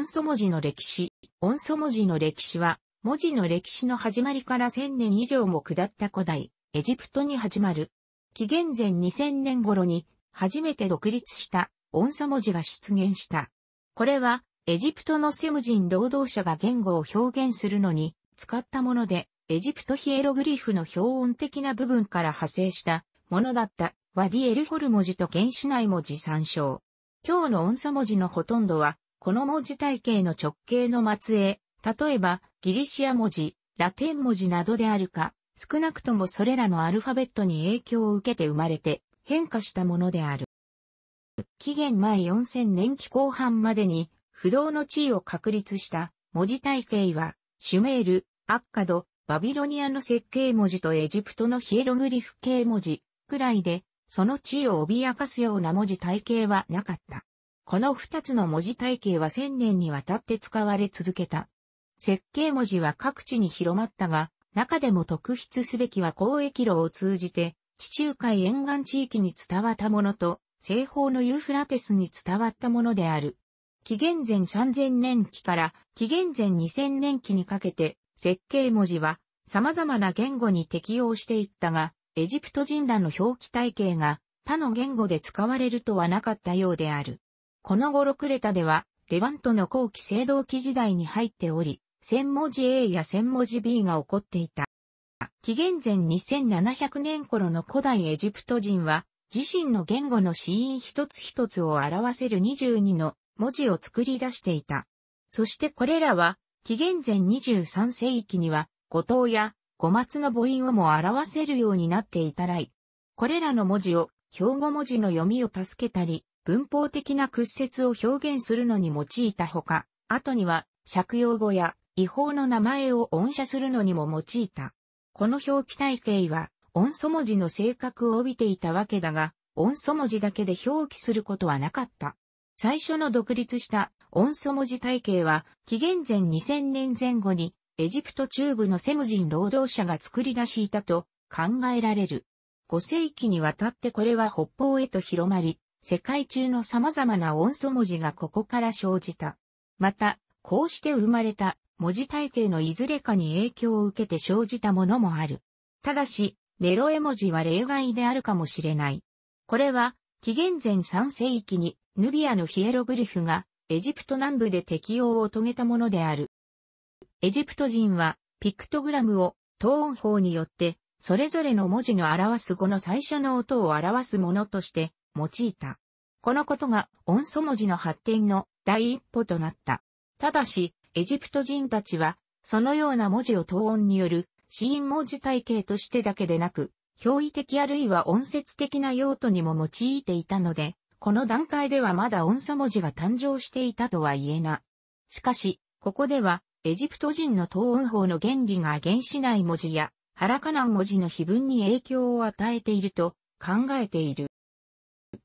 音素文字の歴史。音素文字の歴史は、文字の歴史の始まりから1000年以上も下った古代、エジプトに始まる。紀元前2000年頃に、初めて独立した音素文字が出現した。これは、エジプトのセム人労働者が言語を表現するのに使ったもので、エジプトヒエログリフの標音的な部分から派生したものだったワディエルホル文字と原始内文字参照。今日の音素文字のほとんどはこの文字体系の直径の末裔、例えばギリシア文字、ラテン文字などであるか、少なくともそれらのアルファベットに影響を受けて生まれて変化したものである。紀元前4000年期後半までに不動の地位を確立した文字体系は、シュメール、アッカド、バビロニアの設計文字とエジプトのヒエログリフ系文字くらいで、その地位を脅かすような文字体系はなかった。この二つの文字体系は千年にわたって使われ続けた。設計文字は各地に広まったが、中でも特筆すべきは交易路を通じて、地中海沿岸地域に伝わったものと、西方のユーフラテスに伝わったものである。紀元前3000年期から紀元前2000年期にかけて、設計文字は様々な言語に適用していったが、エジプト人らの表記体系が他の言語で使われるとはなかったようである。この頃クレタでは、レバントの後期青銅器時代に入っており、千文字 A や千文字 B が起こっていた。紀元前2700年頃の古代エジプト人は、自身の言語の子音一つ一つを表せる22の文字を作り出していた。そしてこれらは、紀元前23世紀には、五島や五末の母音をも表せるようになっていたらい。これらの文字を、標語文字の読みを助けたり、文法的な屈折を表現するのに用いたほか、後には借用語や違法の名前を音写するのにも用いた。この表記体系は音素文字の性格を帯びていたわけだが、音素文字だけで表記することはなかった。最初の独立した音素文字体系は、紀元前2000年前後にエジプト中部のセム人労働者が作り出していたと考えられる。5世紀にわたってこれは北方へと広まり、世界中の様々な音素文字がここから生じた。また、こうして生まれた文字体系のいずれかに影響を受けて生じたものもある。ただし、メロ絵文字は例外であるかもしれない。これは、紀元前3世紀にヌビアのヒエログリフがエジプト南部で適用を遂げたものである。エジプト人はピクトグラムをトーン法によってそれぞれの文字の表す語の最初の音を表すものとして用いた。このことが音素文字の発展の第一歩となった。ただし、エジプト人たちは、そのような文字を等音による死因文字体系としてだけでなく、表意的あるいは音節的な用途にも用いていたので、この段階ではまだ音素文字が誕生していたとは言えな。しかし、ここでは、エジプト人の等音法の原理が原始内文字や、ハラカナン文字の碑文に影響を与えていると考えている。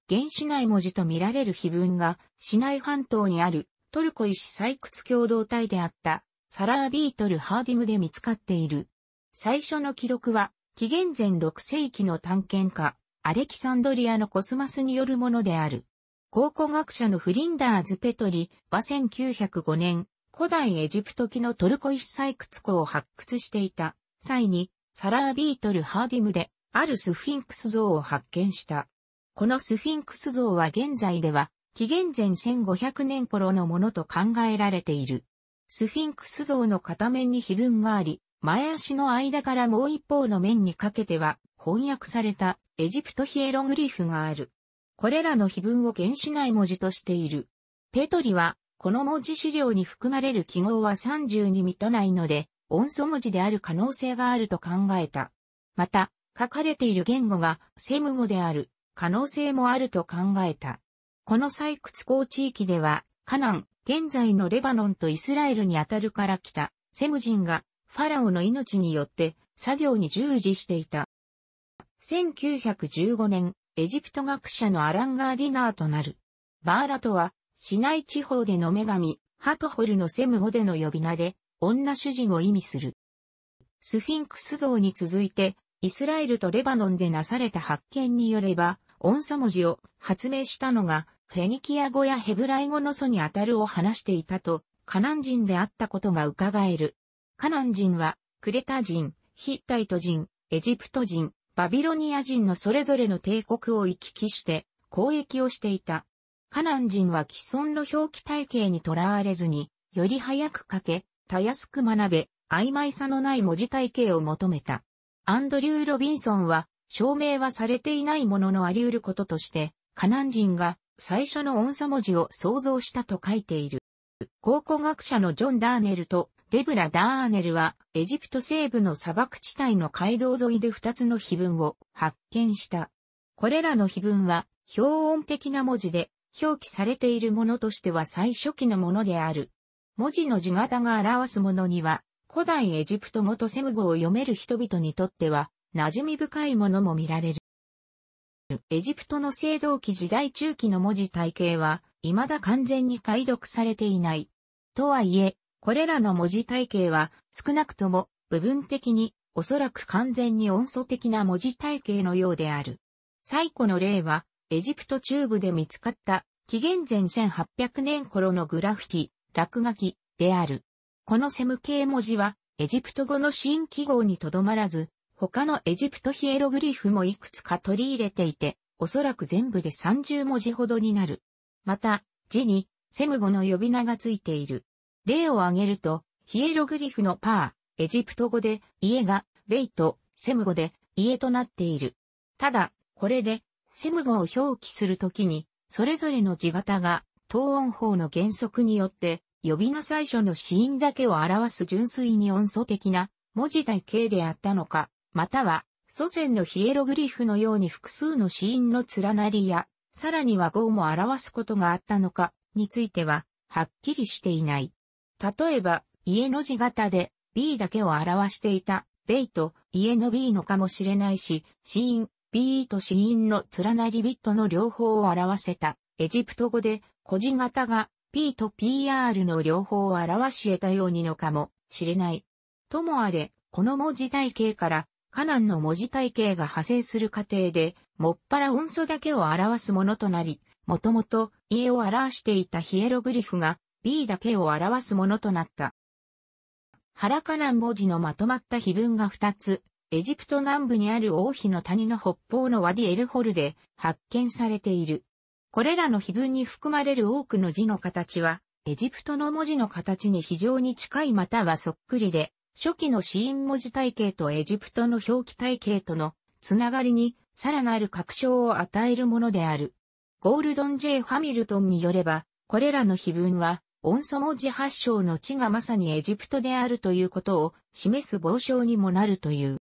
原始内文字と見られる碑文が、市内半島にあるトルコ石採掘共同体であった、サラービートル・ハーディムで見つかっている。最初の記録は、紀元前6世紀の探検家、アレキサンドリアのコスマスによるものである。考古学者のフリンダーズ・ペトリは1905年、古代エジプト期のトルコ石採掘庫を発掘していた際に、サラービートル・ハーディムで、あるスフィンクス像を発見した。このスフィンクス像は現在では、紀元前1500年頃のものと考えられている。スフィンクス像の片面に碑文があり、前足の間からもう一方の面にかけては、翻訳されたエジプトヒエログリフがある。これらの碑文を原始内文字としている。ペトリは、この文字資料に含まれる記号は3 2に満たないので、音素文字である可能性があると考えた。また、書かれている言語がセム語である。可能性もあると考えた。この採掘港地域では、カナン、現在のレバノンとイスラエルにあたるから来た、セム人が、ファラオの命によって、作業に従事していた。1915年、エジプト学者のアラン・ガーディナーとなる。バーラとは、市内地方での女神、ハトホルのセム語での呼び名で、女主人を意味する。スフィンクス像に続いて、イスラエルとレバノンでなされた発見によれば、音素文字を発明したのが、フェニキア語やヘブライ語の素にあたるを話していたと、カナン人であったことが伺える。カナン人は、クレタ人、ヒッタイト人、エジプト人、バビロニア人のそれぞれの帝国を行き来して、交易をしていた。カナン人は既存の表記体系にとらわれずに、より早く書け、たやすく学べ、曖昧さのない文字体系を求めた。アンドリュー・ロビンソンは、証明はされていないもののあり得ることとして、カナン人が最初の音差文字を創造したと書いている。考古学者のジョン・ダーネルとデブラ・ダーネルは、エジプト西部の砂漠地帯の街道沿いで二つの碑文を発見した。これらの碑文は、標音的な文字で表記されているものとしては最初期のものである。文字の字型が表すものには、古代エジプト元セム語を読める人々にとっては、馴染み深いものも見られる。エジプトの青銅器時代中期の文字体系は、未だ完全に解読されていない。とはいえ、これらの文字体系は、少なくとも、部分的に、おそらく完全に音素的な文字体系のようである。最古の例は、エジプト中部で見つかった、紀元前1800年頃のグラフィティ、落書き、である。このセム系文字は、エジプト語の新記号にとどまらず、他のエジプトヒエログリフもいくつか取り入れていて、おそらく全部で30文字ほどになる。また、字に、セム語の呼び名がついている。例を挙げると、ヒエログリフのパー、エジプト語で、家が、ベイト、セム語で、家となっている。ただ、これで、セム語を表記するときに、それぞれの字型が、等音法の原則によって、呼び名最初の子音だけを表す純粋に音素的な文字体系であったのか、または、祖先のヒエログリフのように複数の死因の連なりや、さらには号も表すことがあったのか、については、はっきりしていない。例えば、家の字型で B だけを表していた、ベイと家の B のかもしれないし、死因 B と死因の連なりビットの両方を表せた、エジプト語で、個字型が P と PR の両方を表し得たようにのかもしれない。ともあれ、この文字体系からカナンの文字体系が派生する過程で、もっぱら音素だけを表すものとなり、もともと家を表していたヒエログリフが B だけを表すものとなった。原カナン文字のまとまった碑文が2つ、エジプト南部にある王妃の谷の北方のワディエルホルで発見されている。これらの碑文に含まれる多くの字の形は、エジプトの文字の形に非常に近いまたはそっくりで、初期のシーン文字体系とエジプトの表記体系とのつながりにさらなる確証を与えるものである。ゴールドン・ジェイ・ハミルトンによれば、これらの碑文は、音素文字発祥の地がまさにエジプトであるということを示す傍証にもなるという。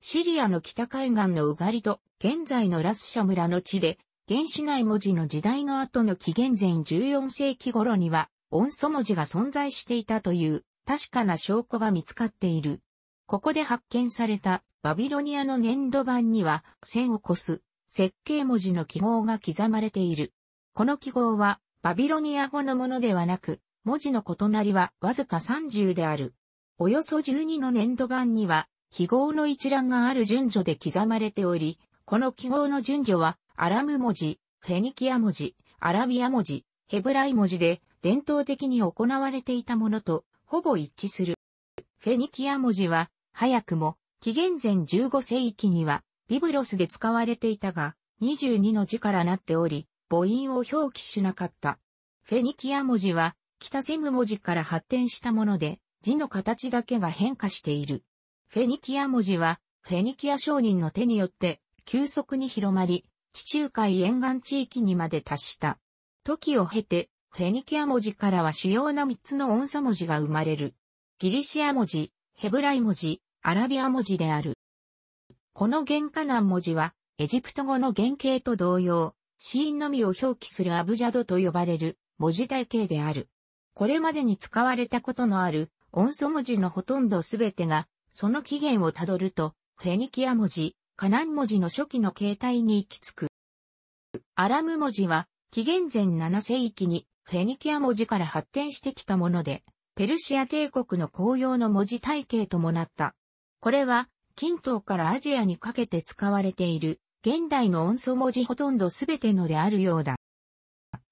シリアの北海岸のウガリと、現在のラスシャ村の地で、原始内文字の時代の後の紀元前14世紀頃には、音素文字が存在していたという確かな証拠が見つかっている。ここで発見されたバビロニアの粘土板には線を越す設計文字の記号が刻まれている。この記号はバビロニア語のものではなく、文字の異なりはわずか30である。およそ12の粘土板には記号の一覧がある順序で刻まれており、この記号の順序はアラム文字、フェニキア文字、アラビア文字、ヘブライ文字で伝統的に行われていたものとほぼ一致する。フェニキア文字は、早くも、紀元前15世紀には、ビブロスで使われていたが、22の字からなっており、母音を表記しなかった。フェニキア文字は、北セム文字から発展したもので、字の形だけが変化している。フェニキア文字は、フェニキア商人の手によって、急速に広まり、地中海沿岸地域にまで達した。時を経て、フェニキア文字からは主要な3つの音素文字が生まれる。ギリシア文字、ヘブライ文字、アラビア文字である。この原価難文字は、エジプト語の原型と同様、死因のみを表記するアブジャドと呼ばれる文字体系である。これまでに使われたことのある音素文字のほとんどすべてが、その起源をたどると、フェニキア文字、カナン文字の初期の形態に行き着く。アラム文字は、紀元前7世紀にフェニキア文字から発展してきたもので、ペルシア帝国の公用の文字体系ともなった。これは、近東からアジアにかけて使われている、現代の音素文字ほとんどすべてのであるようだ。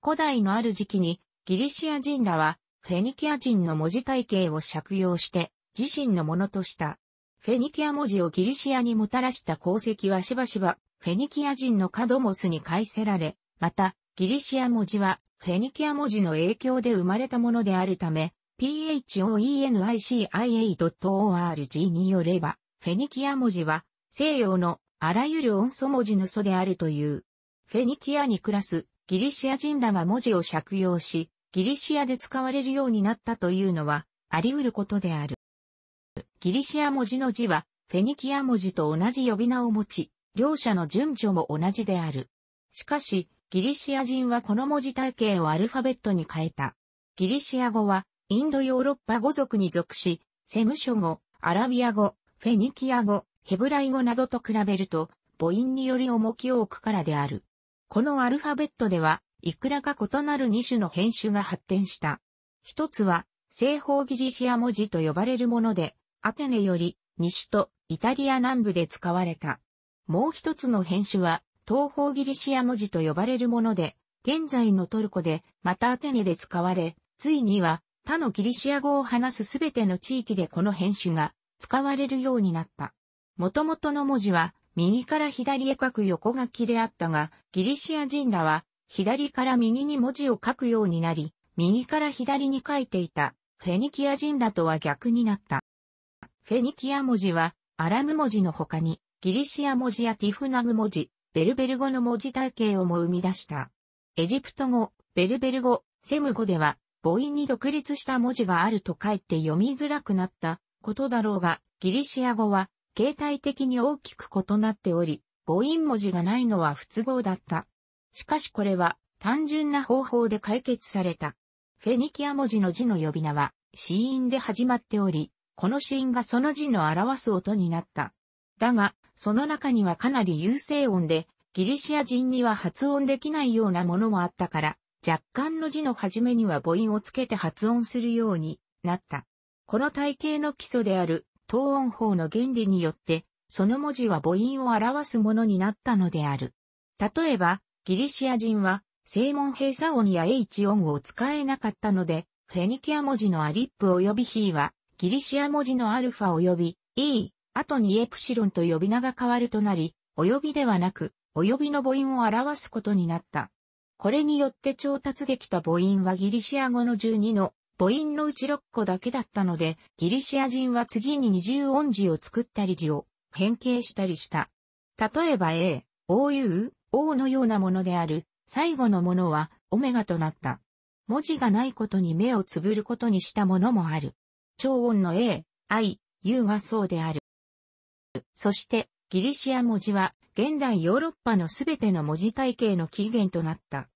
古代のある時期に、ギリシア人らは、フェニキア人の文字体系を借用して、自身のものとした。フェニキア文字をギリシアにもたらした功績はしばしば、フェニキア人のカドモスに返せられ、また、ギリシア文字は、フェニキア文字の影響で生まれたものであるため、PHOENICIA.org によれば、フェニキア文字は、西洋のあらゆる音素文字の素であるという。フェニキアに暮らすギリシア人らが文字を借用し、ギリシアで使われるようになったというのは、あり得ることである。ギリシア文字の字は、フェニキア文字と同じ呼び名を持ち、両者の順序も同じである。しかし、ギリシア人はこの文字体系をアルファベットに変えた。ギリシア語は、インドヨーロッパ語族に属し、セム書語、アラビア語、フェニキア語、ヘブライ語などと比べると、母音により重きを置くからである。このアルファベットでは、いくらか異なる2種の編集が発展した。一つは、西方ギリシア文字と呼ばれるもので、アテネより西とイタリア南部で使われた。もう一つの編集は、東方ギリシア文字と呼ばれるもので、現在のトルコで、またアテネで使われ、ついには他のギリシア語を話すすべての地域でこの編種が使われるようになった。もともとの文字は右から左へ書く横書きであったが、ギリシア人らは左から右に文字を書くようになり、右から左に書いていたフェニキア人らとは逆になった。フェニキア文字はアラム文字の他にギリシア文字やティフナグ文字、ベルベル語の文字体系をも生み出した。エジプト語、ベルベル語、セム語では、母音に独立した文字があるとかえって読みづらくなったことだろうが、ギリシア語は、形態的に大きく異なっており、母音文字がないのは不都合だった。しかしこれは、単純な方法で解決された。フェニキア文字の字の呼び名は、死因で始まっており、この死因がその字の表す音になった。だが、その中にはかなり優勢音で、ギリシア人には発音できないようなものもあったから、若干の字の初めには母音をつけて発音するようになった。この体系の基礎である、等音法の原理によって、その文字は母音を表すものになったのである。例えば、ギリシア人は、正門閉鎖音や H 音を使えなかったので、フェニキア文字のアリップ及びヒーは、ギリシア文字のアルファ及び E、後にエプシロンと呼び名が変わるとなり、及びではなく、及びの母音を表すことになった。これによって調達できた母音はギリシア語の12の母音のうち6個だけだったので、ギリシア人は次に二重音字を作ったり字を変形したりした。例えば A、OU、O のようなものである、最後のものはオメガとなった。文字がないことに目をつぶることにしたものもある。超音の A、I、U がそうである。そして、ギリシア文字は、現代ヨーロッパのすべての文字体系の起源となった。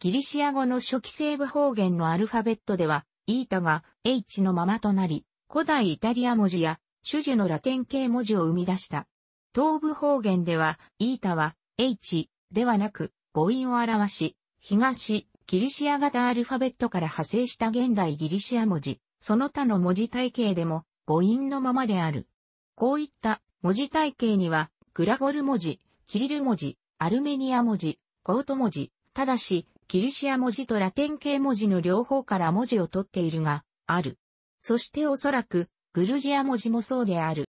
ギリシア語の初期西部方言のアルファベットでは、イータが H のままとなり、古代イタリア文字や種々のラテン系文字を生み出した。東部方言では、イータは H ではなく母音を表し、東、ギリシア型アルファベットから派生した現代ギリシア文字、その他の文字体系でも母音のままである。こういった文字体系には、グラゴル文字、キリル文字、アルメニア文字、コート文字、ただし、キリシア文字とラテン系文字の両方から文字を取っているが、ある。そしておそらく、グルジア文字もそうである。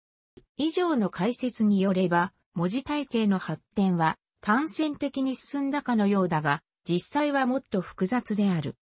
以上の解説によれば、文字体系の発展は、単線的に進んだかのようだが、実際はもっと複雑である。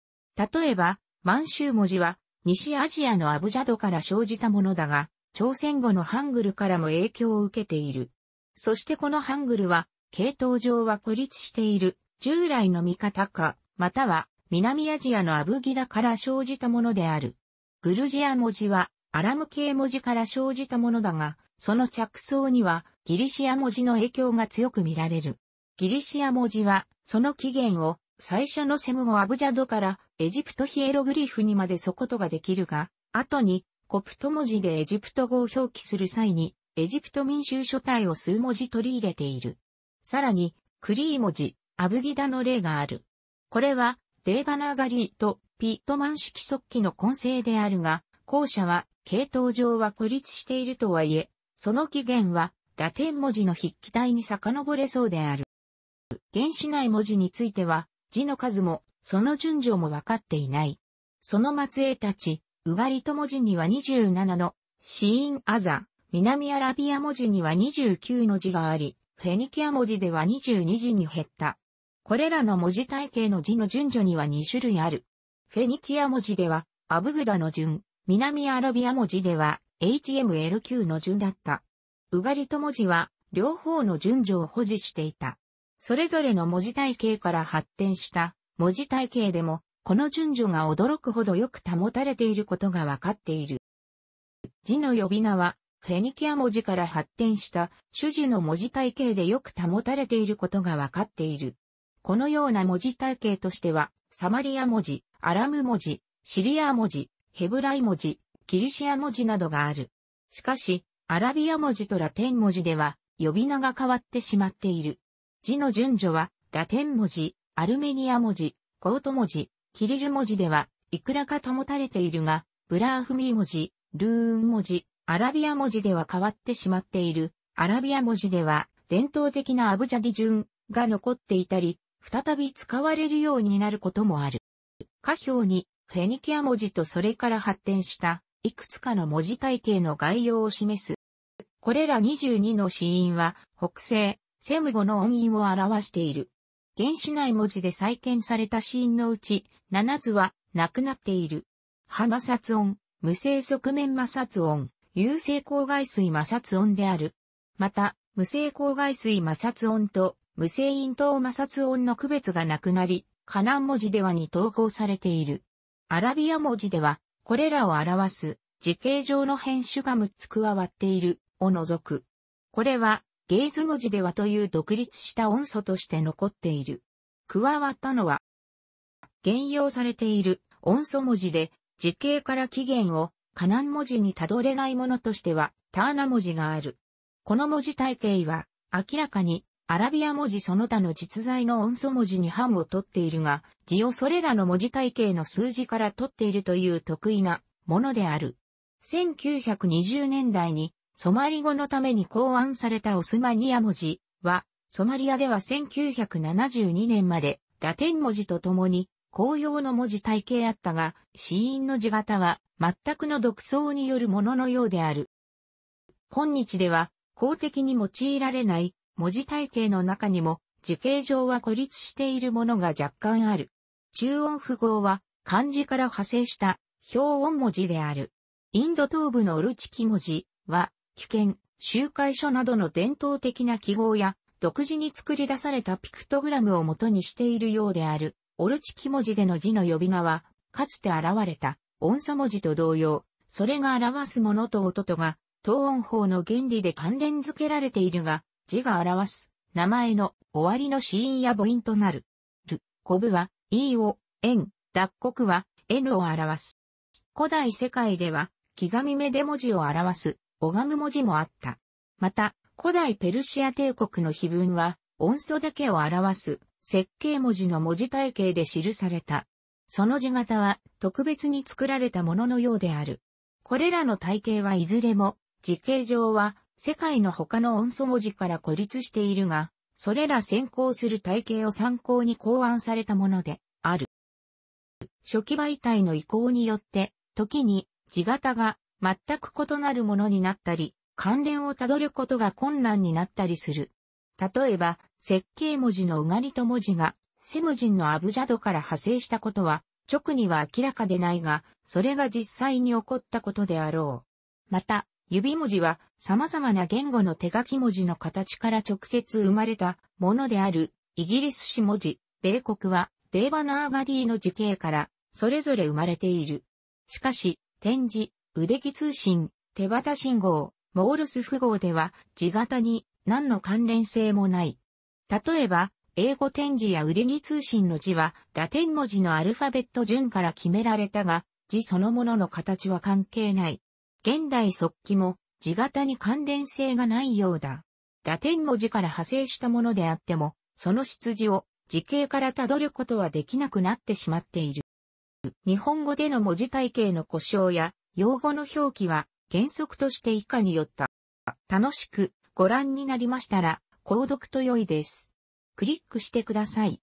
例えば、満州文字は、西アジアのアブジャドから生じたものだが、朝鮮語のハングルからも影響を受けている。そしてこのハングルは、系統上は孤立している、従来の見方か、または、南アジアのアブギダから生じたものである。グルジア文字は、アラム系文字から生じたものだが、その着想には、ギリシア文字の影響が強く見られる。ギリシア文字は、その起源を、最初のセム語アブジャドからエジプトヒエログリフにまでそことができるが、後にコプト文字でエジプト語を表記する際に、エジプト民衆書体を数文字取り入れている。さらに、クリー文字、アブギダの例がある。これは、デーバナガリーとピットマン式速記の根性であるが、後者は、系統上は孤立しているとはいえ、その起源は、ラテン文字の筆記体に遡れそうである。原始内文字については、字の数も、その順序も分かっていない。その末裔たち、うがりと文字には27の、シーンアザ、南アラビア文字には29の字があり、フェニキア文字では22字に減った。これらの文字体系の字の順序には2種類ある。フェニキア文字では、アブグダの順、南アラビア文字では、HMLQ の順だった。うがりと文字は、両方の順序を保持していた。それぞれの文字体系から発展した、文字体系でも、この順序が驚くほどよく保たれていることがわかっている。字の呼び名は、フェニキア文字から発展した種字の文字体系でよく保たれていることがわかっている。このような文字体系としては、サマリア文字、アラム文字、シリア文字、ヘブライ文字、キリシア文字などがある。しかし、アラビア文字とラテン文字では、呼び名が変わってしまっている。字の順序は、ラテン文字、アルメニア文字、コート文字、キリル文字では、いくらか保たれているが、ブラーフミー文字、ルーン文字、アラビア文字では変わってしまっている。アラビア文字では、伝統的なアブジャディ順が残っていたり、再び使われるようになることもある。下表に、フェニキア文字とそれから発展した、いくつかの文字体系の概要を示す。これら22の子音は、北西、セム語の音韻を表している。原始内文字で再建されたシーンのうち、7つはなくなっている。葉摩擦音、無性側面摩擦音、有性光害水摩擦音である。また、無性光害水摩擦音と無性陰等摩擦音の区別がなくなり、カナン文字ではに統合されている。アラビア文字では、これらを表す、時形上の変種が6つ加わっている、を除く。これは、ゲーズ文字ではという独立した音素として残っている。加わったのは、現用されている音素文字で、時系から起源をカナン文字にたどれないものとしては、ターナ文字がある。この文字体系は、明らかに、アラビア文字その他の実在の音素文字に版を取っているが、字をそれらの文字体系の数字から取っているという得意なものである。1920年代にソマリ語のために考案されたオスマニア文字は、ソマリアでは1972年までラテン文字とともに公用の文字体系あったが、死因の字型は全くの独創によるもののようである。今日では公的に用いられない文字体系の中にも字形上は孤立しているものが若干ある。中音符号は漢字から派生した表音文字である。インド東部のオルチキ文字は危険、集会所などの伝統的な記号や、独自に作り出されたピクトグラムを元にしているようである、オルチキ文字での字の呼び名は、かつて現れた、音差文字と同様、それが表すものと音とが、等音法の原理で関連付けられているが、字が表す、名前の終わりの子音や母音となる。る、コブは、e を、円、脱穀は、n を表す。古代世界では、刻み目で文字を表す、拝む文字もあった。また、古代ペルシア帝国の碑文は、音素だけを表す設計文字の文字体系で記された。その字型は特別に作られたもののようである。これらの体系はいずれも、時系上は世界の他の音素文字から孤立しているが、それら先行する体系を参考に考案されたものである。初期媒体の移行によって、時に字型が全く異なるものになったり、関連をたどることが困難になったりする。例えば、設計文字のうがりと文字が、セム人のアブジャドから派生したことは、直には明らかでないが、それが実際に起こったことであろう。また、指文字は様々な言語の手書き文字の形から直接生まれたものである、イギリス史文字、米国はデーバナーガディの時系からそれぞれ生まれている。しかし、展示、腕木通信、手旗信号、モールス符号では字型に何の関連性もない。例えば、英語展示や腕木通信の字はラテン文字のアルファベット順から決められたが、字そのものの形は関係ない。現代速記も字型に関連性がないようだ。ラテン文字から派生したものであっても、その出自を字形からたどることはできなくなってしまっている。日本語での文字体系の故障や用語の表記は原則として以下によった。楽しくご覧になりましたら、購読と良いです。クリックしてください。